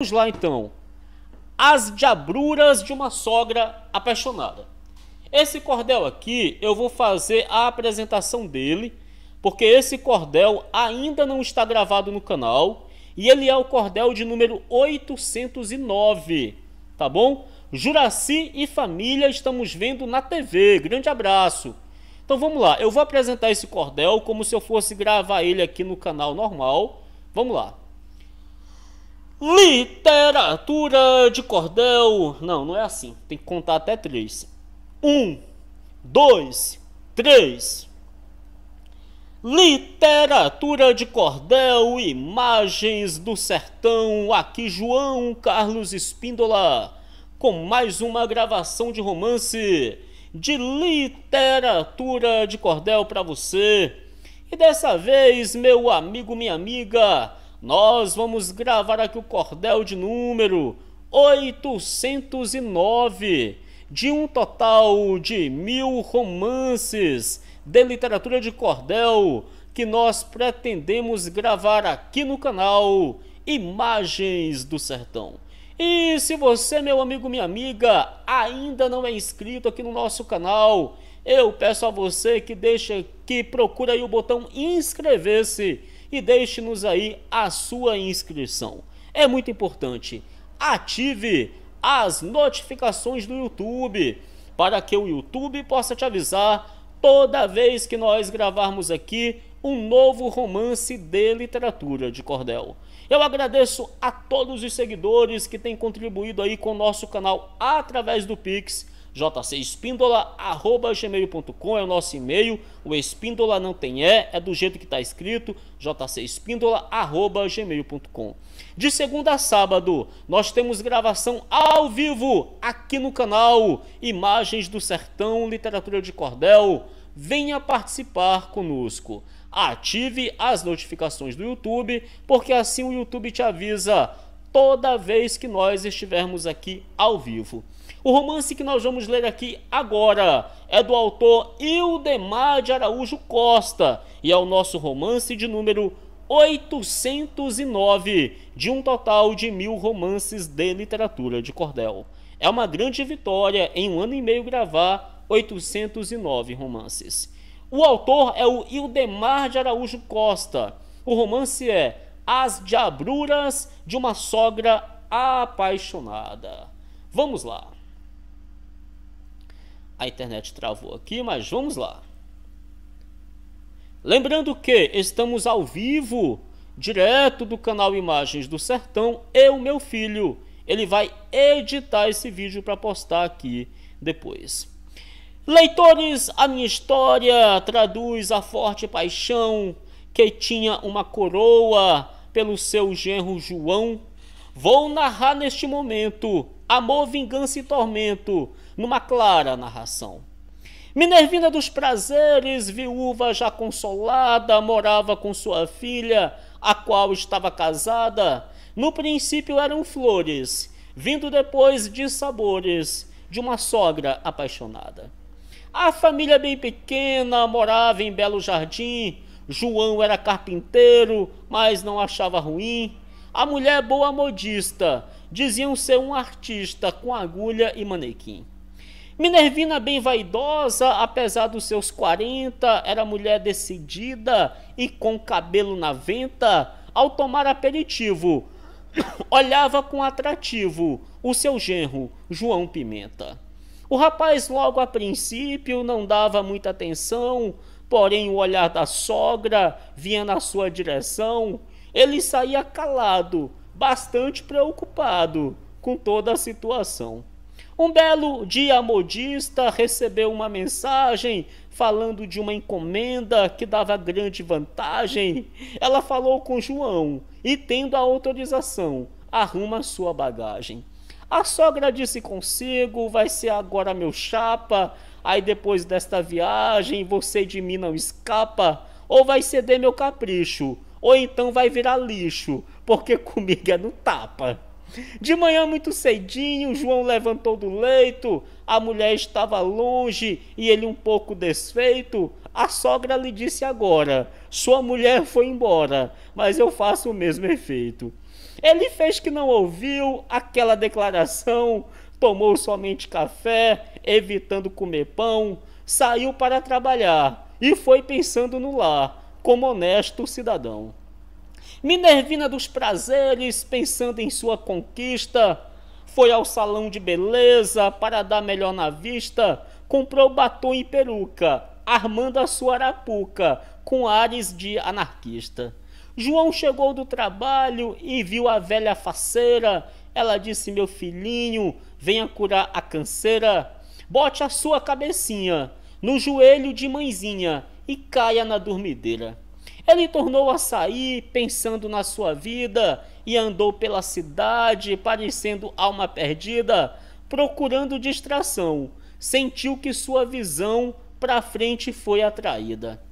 Vamos lá então. As diabruras de uma sogra apaixonada. Esse cordel aqui eu vou fazer a apresentação dele, porque esse cordel ainda não está gravado no canal e ele é o cordel de número 809, tá bom? Juraci e família estamos vendo na TV. Grande abraço. Então vamos lá, eu vou apresentar esse cordel como se eu fosse gravar ele aqui no canal normal. Vamos lá. Literatura de cordel. Não, não é assim. Tem que contar até três. Um, dois, três. Literatura de cordel, imagens do sertão. Aqui João Carlos Espíndola com mais uma gravação de romance de literatura de cordel para você. E dessa vez, meu amigo, minha amiga, nós vamos gravar aqui o cordel de número 809, de um total de mil romances de literatura de cordel que nós pretendemos gravar aqui no canal Imagens do Sertão. E se você, meu amigo, minha amiga, ainda não é inscrito aqui no nosso canal, eu peço a você que deixa que procura aí o botão inscrever-se e deixe-nos aí a sua inscrição. É muito importante. Ative as notificações do YouTube para que o YouTube possa te avisar toda vez que nós gravarmos aqui um novo romance de literatura de cordel. Eu agradeço a todos os seguidores que têm contribuído aí com o nosso canal através do Pix jcespíndola.gmail.com é o nosso e-mail. O espíndola não tem E, é do jeito que está escrito, jcespíndola.gmail.com. De segunda a sábado, nós temos gravação ao vivo aqui no canal Imagens do Sertão, Literatura de Cordel. Venha participar conosco. Ative as notificações do YouTube, porque assim o YouTube te avisa toda vez que nós estivermos aqui ao vivo. O romance que nós vamos ler aqui agora é do autor Ildemar de Araújo Costa e é o nosso romance de número 809, de um total de mil romances de literatura de cordel. É uma grande vitória em um ano e meio gravar 809 romances. O autor é o Ildemar de Araújo Costa. O romance é As Diabruras de uma Sogra Apaixonada. Vamos lá. A internet travou aqui, mas vamos lá. Lembrando que estamos ao vivo, direto do canal Imagens do Sertão, eu, meu filho. Ele vai editar esse vídeo para postar aqui depois. Leitores, a minha história traduz a forte paixão que tinha uma coroa pelo seu genro João. Vou narrar neste momento amor, vingança e tormento, numa clara narração. Minervina dos prazeres, viúva já consolada, morava com sua filha, a qual estava casada. No princípio eram flores, vindo depois de sabores, de uma sogra apaixonada. A família bem pequena morava em Belo Jardim. João era carpinteiro, mas não achava ruim. A mulher boa modista, diziam ser um artista com agulha e manequim. Minervina, bem vaidosa, apesar dos seus 40, era mulher decidida e com cabelo na venta, ao tomar aperitivo, olhava com atrativo o seu genro, João Pimenta. O rapaz, logo a princípio, não dava muita atenção, porém o olhar da sogra vinha na sua direção. Ele saía calado, bastante preocupado com toda a situação. Um belo dia, a modista recebeu uma mensagem falando de uma encomenda que dava grande vantagem. Ela falou com João e, tendo a autorização, arruma sua bagagem. A sogra disse consigo: vai ser agora meu chapa. Aí depois desta viagem, você de mim não escapa. Ou vai ceder meu capricho, ou então vai virar lixo, porque comigo é no tapa. De manhã, muito cedinho, João levantou do leito. A mulher estava longe e ele um pouco desfeito. A sogra lhe disse agora: Sua mulher foi embora, mas eu faço o mesmo efeito. Ele fez que não ouviu aquela declaração, tomou somente café, evitando comer pão, saiu para trabalhar e foi pensando no lar, como honesto cidadão. Minervina dos prazeres, pensando em sua conquista, foi ao salão de beleza para dar melhor na vista, comprou batom e peruca, armando a sua arapuca, com ares de anarquista. João chegou do trabalho e viu a velha faceira. Ela disse: Meu filhinho, venha curar a canseira. Bote a sua cabecinha no joelho de mãezinha e caia na dormideira. Ele tornou a sair, pensando na sua vida, e andou pela cidade, parecendo alma perdida, procurando distração. Sentiu que sua visão para frente foi atraída.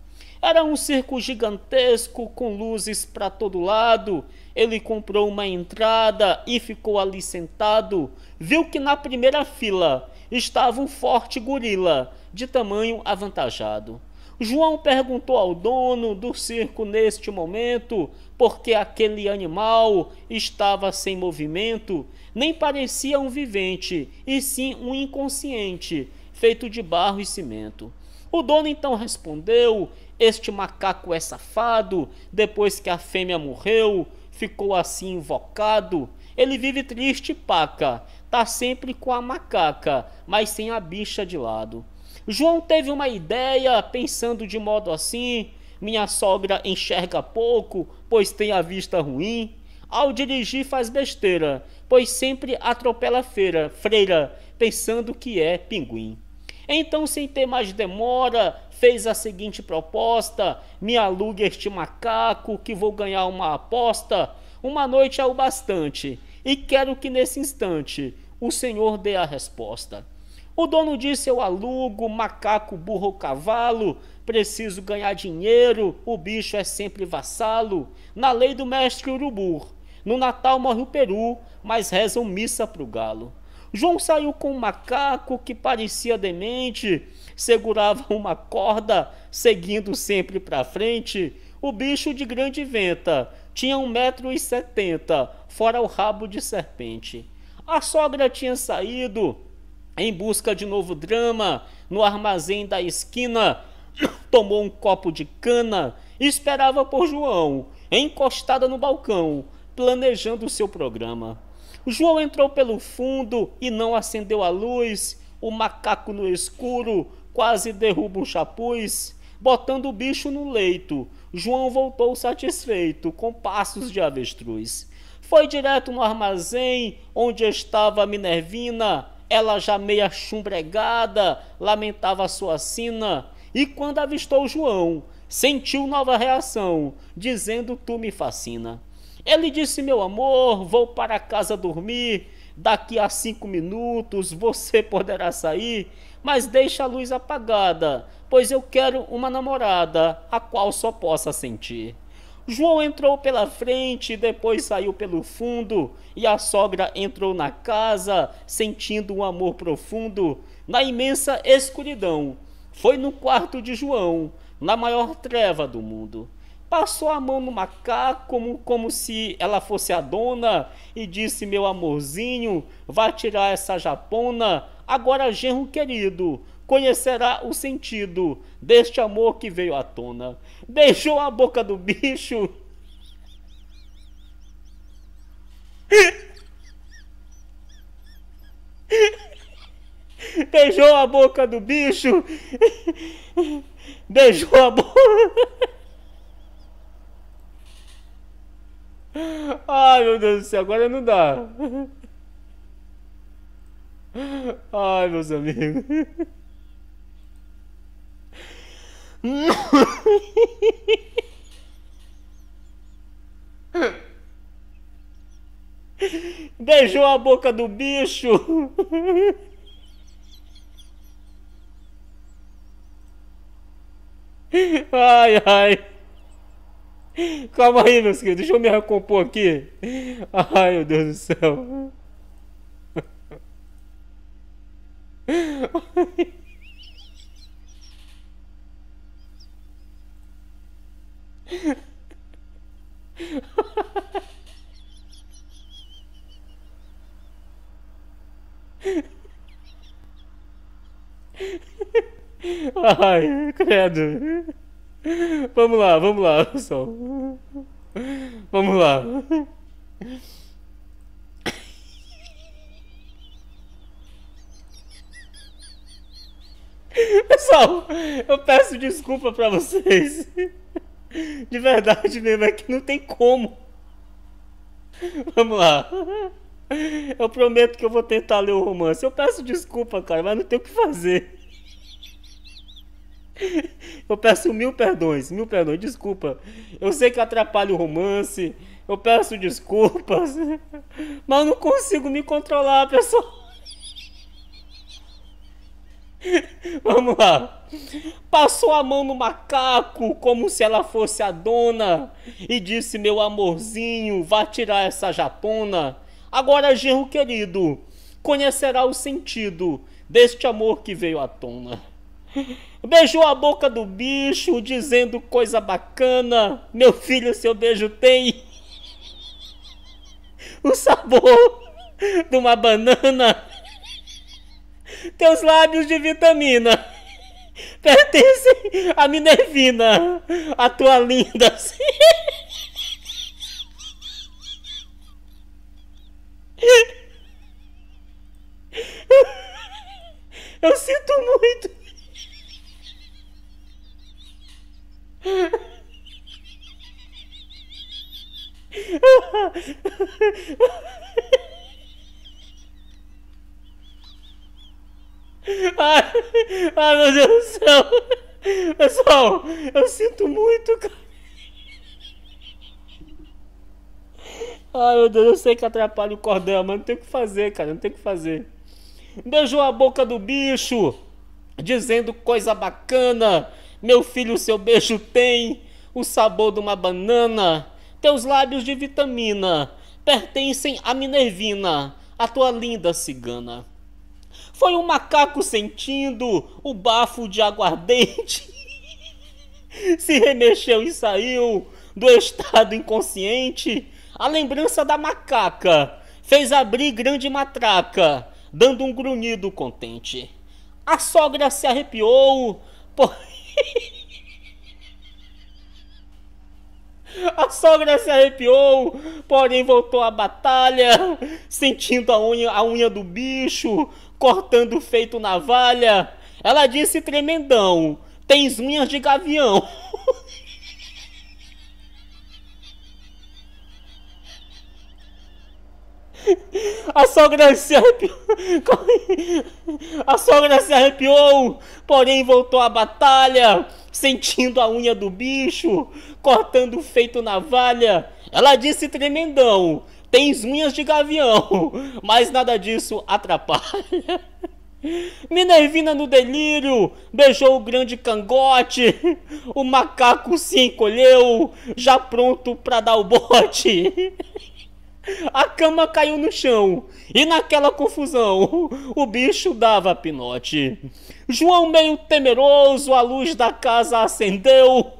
Era um circo gigantesco com luzes para todo lado. Ele comprou uma entrada e ficou ali sentado. Viu que na primeira fila estava um forte gorila de tamanho avantajado. João perguntou ao dono do circo neste momento, porque aquele animal estava sem movimento, nem parecia um vivente, e sim um inconsciente, feito de barro e cimento. O dono então respondeu: Este macaco é safado, depois que a fêmea morreu, ficou assim invocado. Ele vive triste paca, tá sempre com a macaca, mas sem a bicha de lado. João teve uma ideia pensando de modo assim: minha sogra enxerga pouco, pois tem a vista ruim. Ao dirigir faz besteira, pois sempre atropela feira, freira, pensando que é pinguim. Então, sem ter mais demora, fez a seguinte proposta: me alugue este macaco que vou ganhar uma aposta. Uma noite é o bastante, e quero que nesse instante o senhor dê a resposta. O dono disse: Eu alugo, macaco, burro ou cavalo, preciso ganhar dinheiro, o bicho é sempre vassalo. Na lei do mestre Urubur, no Natal morre o peru, mas rezam missa pro galo. João saiu com um macaco que parecia demente, segurava uma corda, seguindo sempre para frente. O bicho de grande venta tinha um metro e setenta, fora o rabo de serpente. A sogra tinha saído, em busca de novo drama no armazém da esquina, tomou um copo de cana e esperava por João, encostada no balcão, planejando o seu programa. João entrou pelo fundo e não acendeu a luz. O macaco no escuro quase derruba o chapuz, botando o bicho no leito. João voltou satisfeito, com passos de avestruz. Foi direto no armazém onde estava a Minervina, ela já meia chumbregada, lamentava sua sina, e quando avistou João, sentiu nova reação, dizendo: Tu me fascina. Ele disse: Meu amor, vou para casa dormir. Daqui a cinco minutos você poderá sair, mas deixa a luz apagada, pois eu quero uma namorada a qual só possa sentir. João entrou pela frente, depois saiu pelo fundo, e a sogra entrou na casa, sentindo um amor profundo, na imensa escuridão. Foi no quarto de João, na maior treva do mundo. Passou a mão no macaco, como, como se ela fosse a dona, e disse: Meu amorzinho, vá tirar essa japona, agora genro querido, conhecerá o sentido deste amor que veio à tona. Beijou a boca do bicho. Beijou a boca do bicho. Beijou a boca. Ai meu Deus do céu, agora não dá. Ai meus amigos. Beijou a boca do bicho. Ai, ai. Calma aí, meus queridos. Deixa eu me recompor aqui. Ai, meu Deus do céu. Ai, credo. Vamos lá, vamos lá, pessoal. Vamos lá. Pessoal, eu peço desculpa pra vocês. De verdade mesmo, é que não tem como. Vamos lá. Eu prometo que eu vou tentar ler o romance. Eu peço desculpa, cara, mas não tem o que fazer. Eu peço mil perdões, mil perdões, desculpa. Eu sei que atrapalha o romance. Eu peço desculpas. Mas eu não consigo me controlar, pessoal. Vamos lá. Passou a mão no macaco como se ela fosse a dona e disse: Meu amorzinho, vá tirar essa japona. Agora, genro querido, conhecerá o sentido deste amor que veio à tona. Beijou a boca do bicho, dizendo coisa bacana. Meu filho, seu beijo tem o sabor de uma banana. Teus lábios de vitamina pertencem a Minervina, a tua linda. Eu sinto muito. Ai, ai, meu Deus do céu. Pessoal, eu sinto muito, cara. Ai, meu Deus, eu sei que atrapalha o cordel, mas não tem o que fazer, cara. Não tem o que fazer. Beijou a boca do bicho, dizendo coisa bacana. Meu filho, seu beijo tem o sabor de uma banana. Teus lábios de vitamina pertencem à Minervina, a tua linda cigana. Foi um macaco sentindo o bafo de aguardente. Se remexeu e saiu do estado inconsciente. A lembrança da macaca fez abrir grande matraca, dando um grunhido contente. A sogra se arrepiou, por... A sogra se arrepiou, porém voltou à batalha, sentindo a unha, a unha do bicho, cortando feito navalha. Ela disse tremendão, tens unhas de gavião. A sogra se arrepiou. A sogra se arrepiou, porém voltou à batalha, sentindo a unha do bicho, cortando feito navalha. Ela disse tremendão: tens unhas de gavião, mas nada disso atrapalha. Minervina no delírio beijou o grande cangote, o macaco se encolheu, já pronto para dar o bote. A cama caiu no chão e naquela confusão o bicho dava pinote. João meio temeroso, a luz da casa acendeu.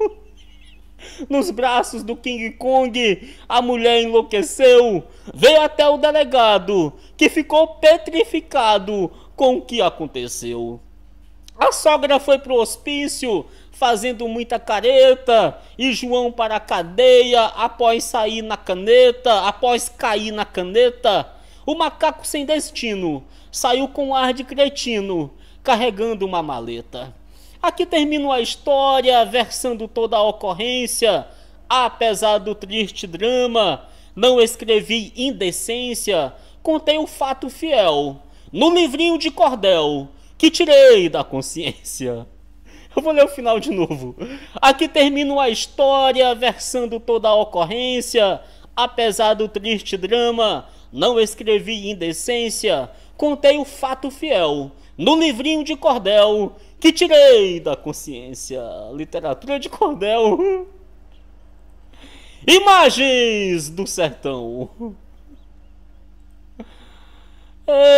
Nos braços do King Kong, a mulher enlouqueceu. Veio até o delegado, que ficou petrificado com o que aconteceu. A sogra foi pro hospício, fazendo muita careta, e João para a cadeia após sair na caneta, após cair na caneta. O macaco sem destino saiu com ar de cretino, carregando uma maleta. Aqui termino a história, versando toda a ocorrência. Apesar do triste drama, não escrevi indecência, contei o fato fiel, no livrinho de cordel, que tirei da consciência. Eu vou ler o final de novo. Aqui termino a história, versando toda a ocorrência. Apesar do triste drama, não escrevi indecência, contei o fato fiel, no livrinho de cordel que tirei da consciência literatura de cordel. Imagens do sertão.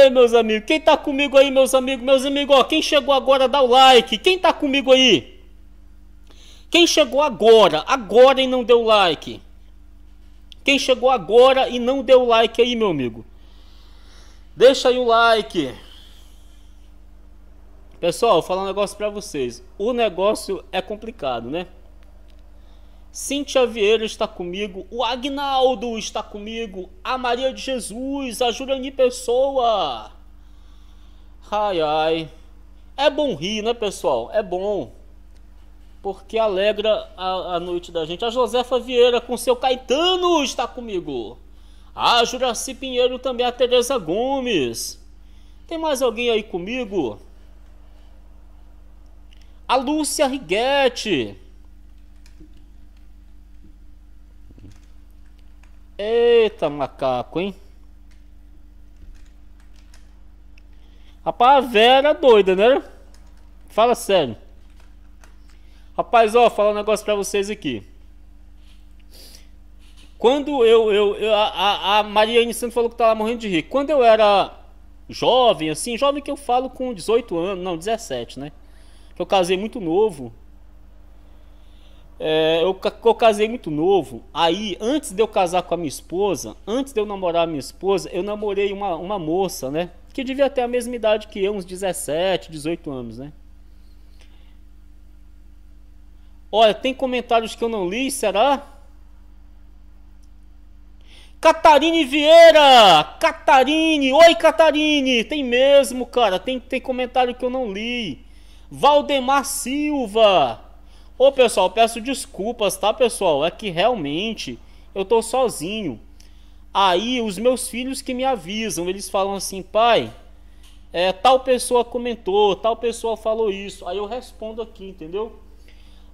Ei, meus amigos, quem tá comigo aí, meus amigos, meus amigos, ó, quem chegou agora dá o like. Quem tá comigo aí? Quem chegou agora, agora e não deu like? Quem chegou agora e não deu like aí, meu amigo? Deixa aí o like. Pessoal, vou falar um negócio para vocês. O negócio é complicado, né? Cintia Vieira está comigo, o Agnaldo está comigo, a Maria de Jesus, a Jurani Pessoa. Ai, ai. É bom rir, né, pessoal? É bom. Porque alegra a, a noite da gente. A Josefa Vieira com seu Caetano está comigo. A Juraci Pinheiro também, a Tereza Gomes. Tem mais alguém aí comigo? A Lúcia Riguete, Eita, macaco, hein? Rapaz, a Vera doida, né? Fala sério. Rapaz, ó, falar um negócio pra vocês aqui. Quando eu. eu, eu a, a Mariane falou que tava morrendo de rir. Quando eu era jovem, assim, jovem que eu falo com 18 anos, não, 17, né? Eu casei muito novo. É, eu, eu, casei muito novo. Aí, antes de eu casar com a minha esposa, antes de eu namorar a minha esposa, eu namorei uma, uma moça, né? Que devia ter a mesma idade que eu, uns 17, 18 anos, né? Olha, tem comentários que eu não li, será? Catarine Vieira! Catarine! Oi, Catarine! Tem mesmo, cara. Tem, tem comentário que eu não li. Valdemar Silva. Ô pessoal, peço desculpas, tá pessoal? É que realmente eu tô sozinho. Aí os meus filhos que me avisam, eles falam assim, pai, é, tal pessoa comentou, tal pessoa falou isso. Aí eu respondo aqui, entendeu?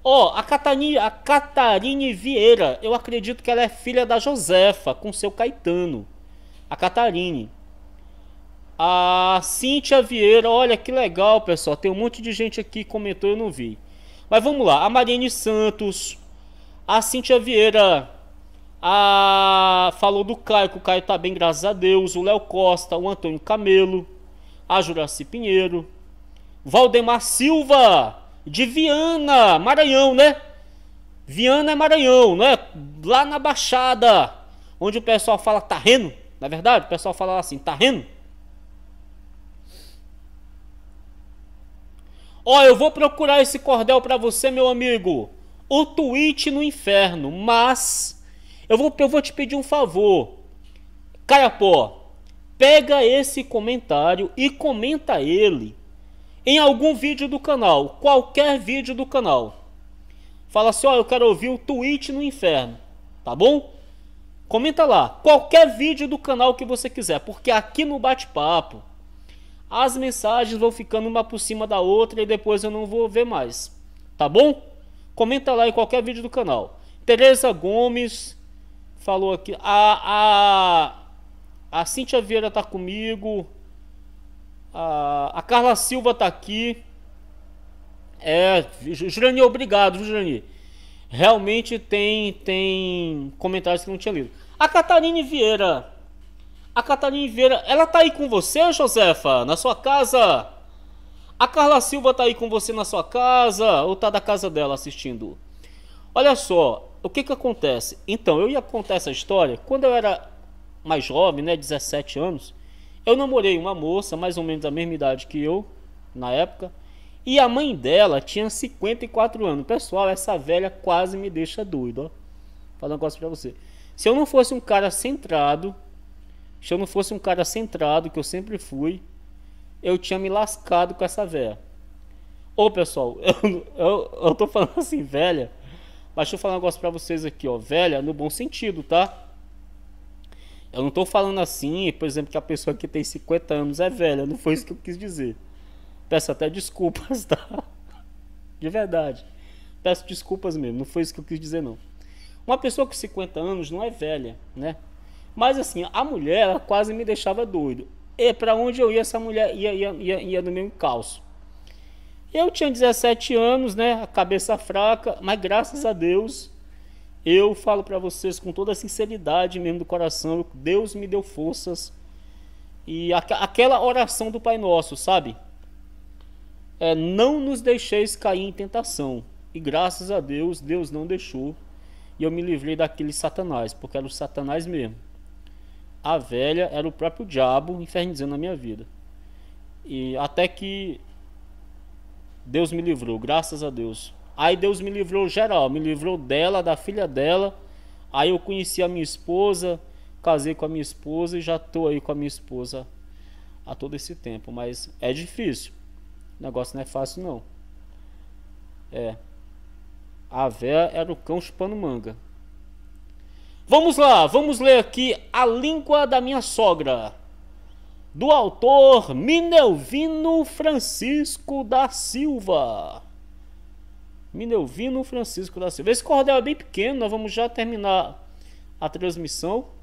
Ó, oh, a, Catarina, a Catarine Vieira, eu acredito que ela é filha da Josefa, com seu Caetano. A Catarine. A Cíntia Vieira, olha que legal, pessoal. Tem um monte de gente aqui que comentou, eu não vi. Mas vamos lá. A Mariane Santos, a Cíntia Vieira, a falou do Caio, que o Caio tá bem, graças a Deus. O Léo Costa, o Antônio Camelo, a Juraci Pinheiro, Valdemar Silva, de Viana, Maranhão, né? Viana é Maranhão, né? Lá na Baixada, onde o pessoal fala terreno, na é verdade, o pessoal fala assim, terreno. Ó, eu vou procurar esse cordel para você, meu amigo. O tweet no inferno, mas eu vou, eu vou te pedir um favor. Caiapó, pega esse comentário e comenta ele em algum vídeo do canal, qualquer vídeo do canal. Fala assim, ó, eu quero ouvir o tweet no inferno, tá bom? Comenta lá, qualquer vídeo do canal que você quiser, porque aqui no bate-papo as mensagens vão ficando uma por cima da outra e depois eu não vou ver mais. Tá bom? Comenta lá em qualquer vídeo do canal. Tereza Gomes falou aqui. A, a, a Cintia Vieira tá comigo. A, a Carla Silva tá aqui. É, Jurani, obrigado, Jurani. Realmente tem, tem comentários que não tinha lido. A Catarine Vieira a Catarina Vieira, ela tá aí com você, Josefa? Na sua casa? A Carla Silva tá aí com você na sua casa? Ou tá da casa dela assistindo? Olha só, o que que acontece? Então, eu ia contar essa história quando eu era mais jovem, né, 17 anos. Eu namorei uma moça, mais ou menos da mesma idade que eu, na época. E a mãe dela tinha 54 anos. Pessoal, essa velha quase me deixa doido, ó. Vou falar um negócio pra você. Se eu não fosse um cara centrado, se eu não fosse um cara centrado, que eu sempre fui, eu tinha me lascado com essa véia. Ô pessoal, eu, eu, eu tô falando assim, velha. Mas deixa eu falar um negócio pra vocês aqui, ó. Velha, no bom sentido, tá? Eu não tô falando assim, por exemplo, que a pessoa que tem 50 anos é velha. Não foi isso que eu quis dizer. Peço até desculpas, tá? De verdade. Peço desculpas mesmo. Não foi isso que eu quis dizer, não. Uma pessoa com 50 anos não é velha, né? Mas assim, a mulher ela quase me deixava doido. E para onde eu ia, essa mulher ia, ia, ia, ia no meu encalço. Eu tinha 17 anos, né? A cabeça fraca, mas graças a Deus, eu falo para vocês com toda a sinceridade mesmo do coração, Deus me deu forças. E aqu aquela oração do Pai Nosso, sabe? É, não nos deixeis cair em tentação. E graças a Deus, Deus não deixou. E eu me livrei daquele Satanás, porque era o Satanás mesmo a velha era o próprio diabo infernizando a minha vida. E até que Deus me livrou, graças a Deus. Aí Deus me livrou geral, me livrou dela, da filha dela. Aí eu conheci a minha esposa, casei com a minha esposa e já tô aí com a minha esposa há todo esse tempo, mas é difícil. O negócio não é fácil não. É. A véia era o cão chupando manga. Vamos lá, vamos ler aqui A Língua da Minha Sogra, do autor Minelvino Francisco da Silva. Minelvino Francisco da Silva. Esse cordel é bem pequeno, nós vamos já terminar a transmissão.